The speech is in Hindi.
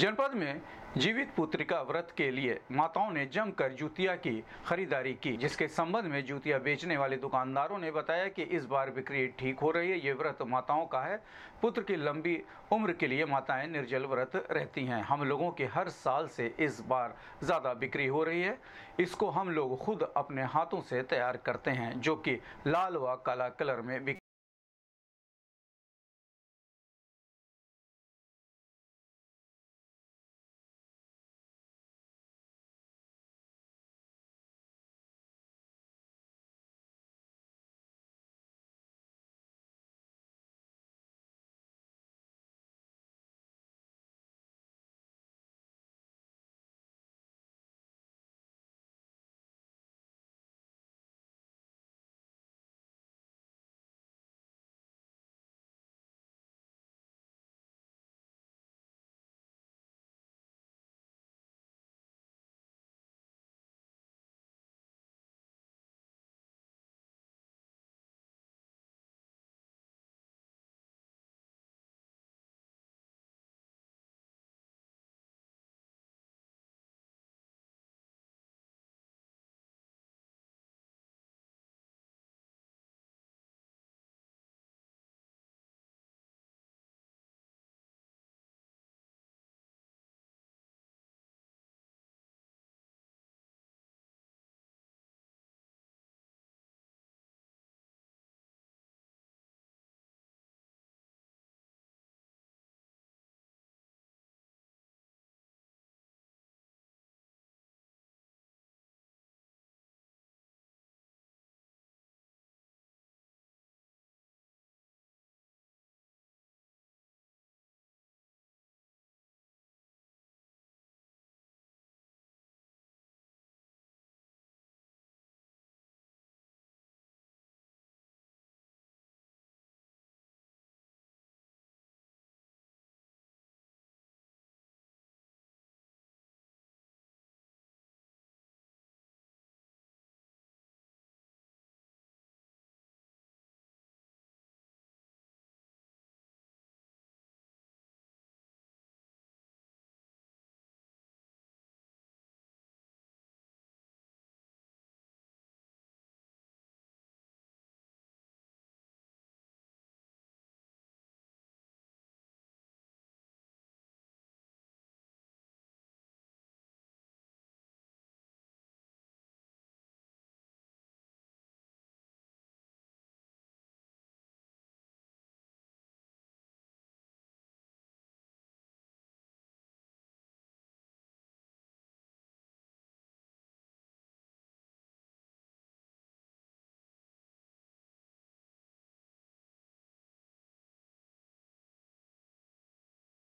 जनपद में जीवित पुत्रिका व्रत के लिए माताओं ने जमकर जूतिया की खरीदारी की जिसके संबंध में जूतिया बेचने वाले दुकानदारों ने बताया कि इस बार बिक्री ठीक हो रही है ये व्रत माताओं का है पुत्र की लंबी उम्र के लिए माताएं निर्जल व्रत रहती हैं हम लोगों के हर साल से इस बार ज़्यादा बिक्री हो रही है इसको हम लोग खुद अपने हाथों से तैयार करते हैं जो कि लाल व काला कलर में